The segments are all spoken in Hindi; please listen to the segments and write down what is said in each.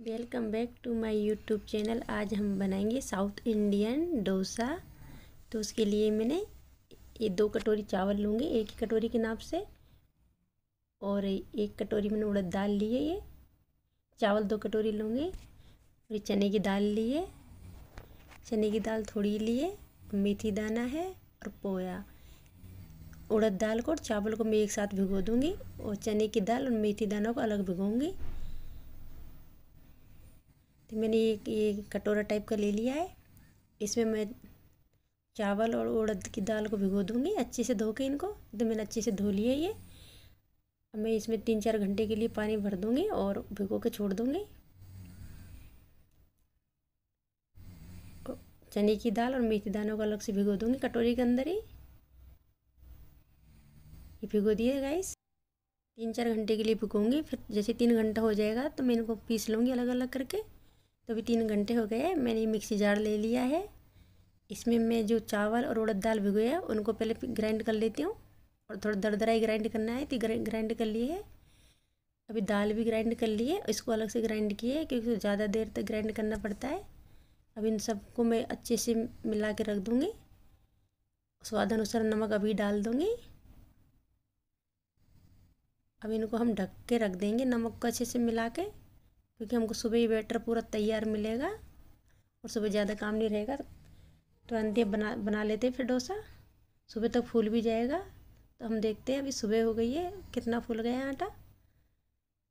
welcome back to my YouTube channel आज हम बनाएंगे साउथ इंडियन डोसा तो उसके लिए मैंने ये दो कटोरी चावल लूँगी एक ही कटोरी के नाप से और एक कटोरी मैंने उड़द दाल ली है ये चावल दो कटोरी लूँगी और चने की दाल ली है चने की दाल थोड़ी लिए मेथी दाना है और पोया उड़द दाल को और चावल को मैं एक साथ भिगो दूँगी और चने की दाल और मेथी दाना को अलग भिगोंगी तो मैंने एक ये कटोरा टाइप का ले लिया है इसमें मैं चावल और उड़द की दाल को भिगो दूँगी अच्छे से धो के इनको तो मैंने अच्छे से धो लिया ये अब मैं इसमें तीन चार घंटे के लिए पानी भर दूँगी और भिगो के छोड़ दूँगी चने की दाल और मेथी दानों को अलग से भिगो दूँगी कटोरी के अंदर ही ये भिगो दिए गाइस तीन चार घंटे के लिए भिगोंगी फिर जैसे तीन घंटा हो जाएगा तो मैं इनको पीस लूँगी अलग अलग करके तो अभी तीन घंटे हो गए मैंने मिक्सी जार ले लिया है इसमें मैं जो चावल और उड़द दाल भिगोए है उनको पहले ग्राइंड कर लेती हूँ और थोड़ा दर दराई ग्राइंड करना है तो ग्राइंड कर लिए है अभी दाल भी ग्राइंड कर लिए इसको अलग से ग्राइंड किए क्योंकि ज़्यादा देर तक ग्राइंड करना पड़ता है अब इन सबको मैं अच्छे से मिला के रख दूँगी स्वाद अनुसार नमक अभी डाल दूँगी अब इनको हम ढक के रख देंगे नमक को अच्छे से मिला के क्योंकि हमको सुबह ही बैटर पूरा तैयार मिलेगा और सुबह ज़्यादा काम नहीं रहेगा तो अंधे बना बना लेते फिर डोसा सुबह तक तो फूल भी जाएगा तो हम देखते हैं अभी सुबह हो गई है कितना फूल गया आटा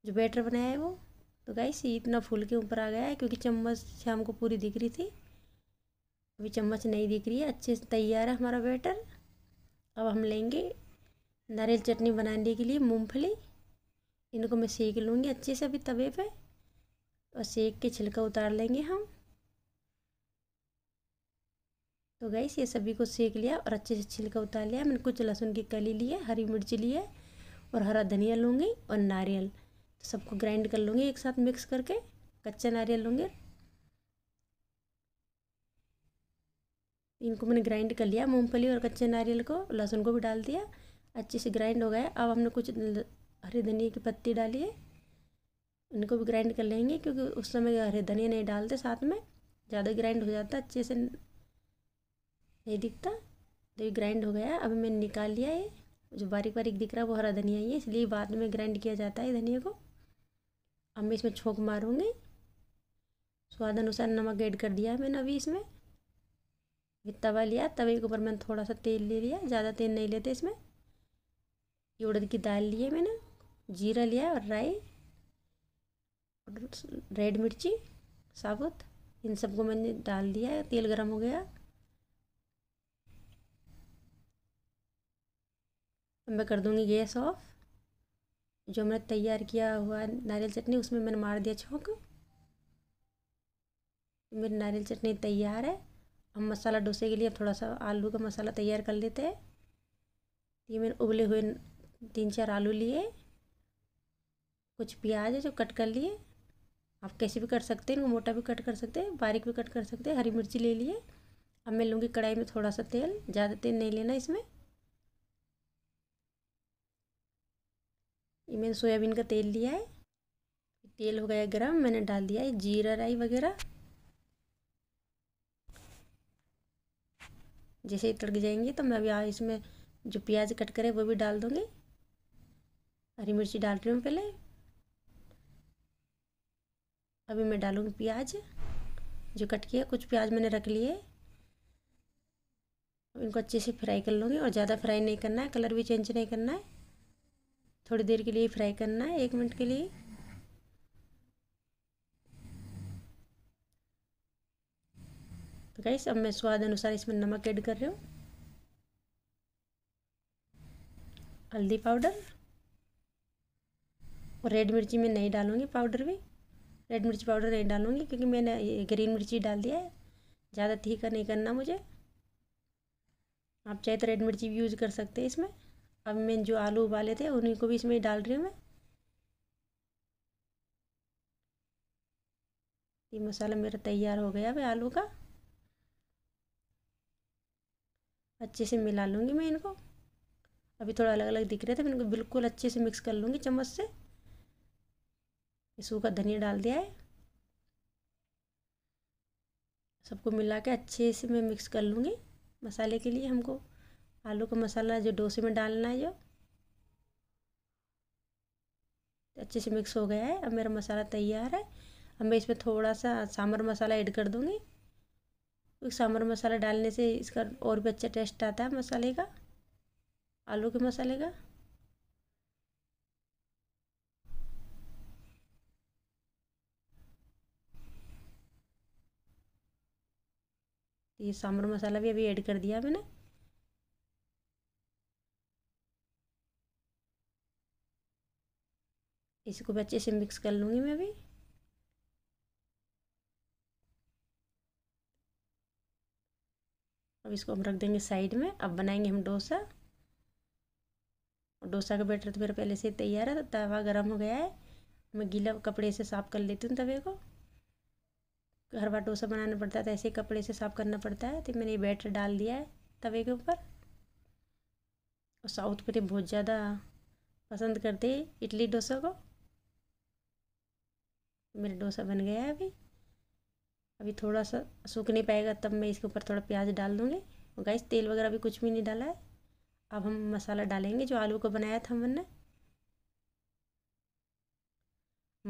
जो बैटर बनाया है वो तो गाई सी इतना फूल के ऊपर आ गया है क्योंकि चम्मच शाम को पूरी दिख रही थी अभी चम्मच नहीं दिख रही है अच्छे से तैयार है हमारा बैटर अब हम लेंगे नारियल चटनी बनाने के लिए मूँगफली इनको मैं सेक लूँगी अच्छे से अभी तवे पर तो सेक के छिलका उतार लेंगे हम तो गैस ये सभी को सेक लिया और अच्छे से छिलका उतार लिया मैंने कुछ लहसुन की कली ली है हरी मिर्च ली है और हरा धनिया लूँगी और नारियल तो सबको ग्राइंड कर लूँगी एक साथ मिक्स करके कच्चा नारियल लूँगी इनको मैंने ग्राइंड कर लिया मूंगफली और कच्चे नारियल को लहसुन को भी डाल दिया अच्छे से ग्राइंड हो गया अब हमने कुछ हरे धनिया की पत्ती डाली है इनको भी ग्राइंड कर लेंगे क्योंकि उस समय हरे धनिया नहीं डालते साथ में ज़्यादा ग्राइंड हो जाता अच्छे से नहीं दिखता तो ये ग्राइंड हो गया अभी मैंने निकाल लिया ये जो बारीक बारीक दिख रहा है वो हरा धनिया ही है इसलिए बाद में ग्राइंड किया जाता है धनिया को अब मैं इसमें छोंक मारूँगी स्वाद अनुसार नमक ऐड कर दिया है मैंने अभी इसमें फिर तवा लिया तवे के ऊपर मैंने थोड़ा सा तेल ले लिया ज़्यादा तेल नहीं लेते इसमें ये उड़द की दाल ली है मैंने जीरा लिया और राई रेड मिर्ची साबुत इन सबको मैंने डाल दिया है तेल गरम हो गया मैं कर दूँगी गैस ऑफ जो मैंने तैयार किया हुआ नारियल चटनी उसमें मैंने मार दिया छोंक मेरी नारियल चटनी तैयार है हम मसाला डोसे के लिए थोड़ा सा आलू का मसाला तैयार कर लेते हैं ये मैंने उबले हुए तीन चार आलू लिए कुछ प्याज है जो कट कर लिए आप कैसे भी कट सकते हैं मोटा भी कट कर सकते हैं बारीक भी कट कर सकते हैं हरी मिर्ची ले लिए अब मैं लूँगी कढ़ाई में थोड़ा सा तेल ज़्यादा तेल नहीं लेना इसमें ये मैंने सोयाबीन का तेल लिया है तेल हो गया गरम मैंने डाल दिया है जीरा राई वगैरह जैसे ही तड़क जाएंगे तो मैं अभी इसमें जो प्याज कट करे वो भी डाल दूँगी हरी मिर्ची डाल रही हूँ पहले अभी मैं डालूँगी प्याज जो कट किया कुछ प्याज मैंने रख लिए इनको अच्छे से फ्राई कर लूँगी और ज़्यादा फ्राई नहीं करना है कलर भी चेंज नहीं करना है थोड़ी देर के लिए फ्राई करना है एक मिनट के लिए तो गैस अब मैं स्वाद अनुसार इसमें नमक ऐड कर रही हूँ हल्दी पाउडर और रेड मिर्ची में नहीं डालूँगी पाउडर भी रेड मिर्च पाउडर नहीं डालूँगी क्योंकि मैंने ग्रीन मिर्ची डाल दिया है ज़्यादा तीखा नहीं करना मुझे आप चाहे तो रेड मिर्ची भी यूज़ कर सकते हैं इसमें अब मैंने जो आलू उबाले थे उन्हीं को भी इसमें डाल रही हूँ मैं ये मसाला मेरा तैयार हो गया भाई आलू का अच्छे से मिला लूँगी मैं इनको अभी थोड़ा अलग अलग दिख रहे थे मैं इनको बिल्कुल अच्छे से मिक्स कर लूँगी चम्मच से सूखा धनिया डाल दिया है सबको मिला के अच्छे से मैं मिक्स कर लूँगी मसाले के लिए हमको आलू का मसाला जो डोसे में डालना है जो अच्छे से मिक्स हो गया है अब मेरा मसाला तैयार है अब मैं इसमें थोड़ा सा सांभर मसाला ऐड कर दूँगी क्योंकि सांभर मसाला डालने से इसका और भी अच्छा टेस्ट आता है मसाले का आलू के मसाले का ये सांभर मसाला भी अभी ऐड कर दिया मैंने इसको भी अच्छे से मिक्स कर लूँगी मैं अभी अब इसको हम रख देंगे साइड में अब बनाएंगे हम डोसा डोसा का बैटर तो मेरा पहले से तैयार है तवा गर्म हो गया है मैं गीला कपड़े से साफ़ कर लेती हूँ तवे को हर बार डोसा बनाना पड़ता है तो ऐसे कपड़े से साफ़ करना पड़ता है तो मैंने ये बैटर डाल दिया है तवे के ऊपर और साउथ में बहुत ज़्यादा पसंद करते इडली डोसा को मेरा डोसा बन गया है अभी अभी थोड़ा सा सूख नहीं पाएगा तब मैं इसके ऊपर थोड़ा प्याज डाल दूँगी और गैस तेल वगैरह भी कुछ भी नहीं डाला है अब हम मसाला डालेंगे जो आलू को बनाया था हमने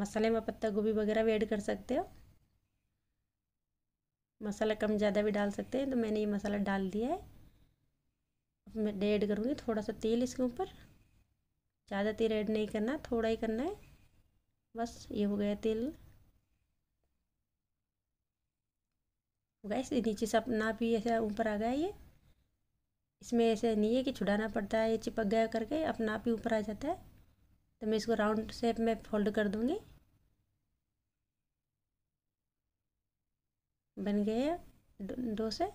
मसाले में पत्ता गोभी वगैरह भी ऐड कर सकते हो मसाला कम ज़्यादा भी डाल सकते हैं तो मैंने ये मसाला डाल दिया है अब मैं ऐड करूँगी थोड़ा सा तेल इसके ऊपर ज़्यादा तेल ऐड नहीं करना थोड़ा ही करना है बस ये हो गया तेल गैस नीचे से अपना भी ऐसा ऊपर आ गया ये इसमें ऐसे नहीं है कि छुड़ाना पड़ता है ये चिपक गया करके अपना भी ही ऊपर आ जाता है तो मैं इसको राउंड शेप में फोल्ड कर दूँगी बन गए डोसे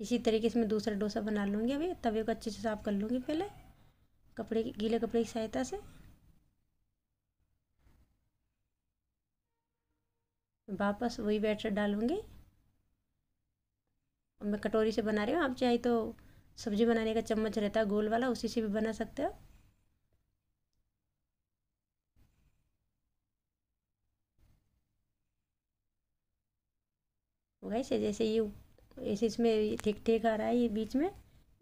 इसी तरीके से मैं दूसरा डोसा बना लूँगी अभी तवे को अच्छे से साफ़ कर लूँगी पहले कपड़े की गीले कपड़े की सहायता से वापस वही बैटर डालूँगी मैं कटोरी से बना रही हूँ आप चाहे तो सब्ज़ी बनाने का चम्मच रहता है गोल वाला उसी से भी बना सकते हो वैसे जैसे ये ऐसे इसमें ठीक ठीक आ रहा है ये बीच में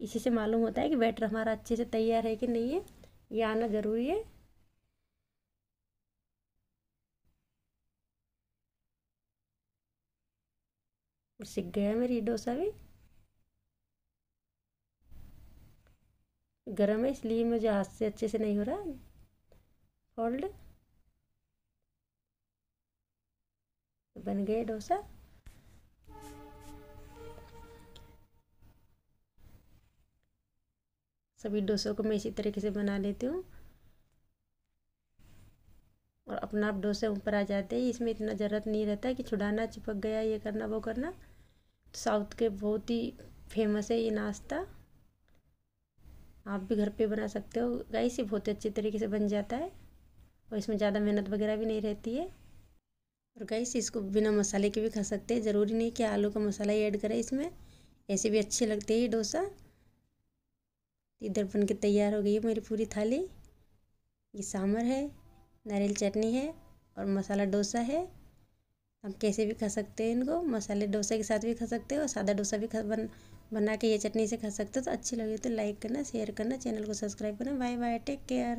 इसी से मालूम होता है कि बैटर हमारा अच्छे से तैयार है कि नहीं है ये आना ज़रूरी है सीख गया मेरी डोसा भी गर्म है इसलिए मुझे हाथ से अच्छे से नहीं हो रहा फोल्ड बन गए डोसा सभी डोसों को मैं इसी तरीके से बना लेती हूँ और अपना आप डोसे ऊपर आ जाते हैं इसमें इतना ज़रूरत नहीं रहता कि छुड़ाना चिपक गया ये करना वो करना तो साउथ के बहुत ही फेमस है ये नाश्ता आप भी घर पे बना सकते हो गाइस ये बहुत अच्छे तरीके से बन जाता है और इसमें ज़्यादा मेहनत वगैरह भी नहीं रहती है और गाइस इसको बिना मसाले के भी खा सकते हैं ज़रूरी नहीं कि आलू का मसाला ही ऐड करें इसमें ऐसे भी अच्छे लगते हैं डोसा इधर बन के तैयार हो गई है मेरी पूरी थाली ये सांभर है नारियल चटनी है और मसाला डोसा है हम कैसे भी खा सकते हैं इनको मसाले डोसा के साथ भी खा सकते हो और सादा डोसा भी बन बना के ये चटनी से खा सकते हो तो अच्छी लगी तो लाइक करना शेयर करना चैनल को सब्सक्राइब करना बाय बाय टेक केयर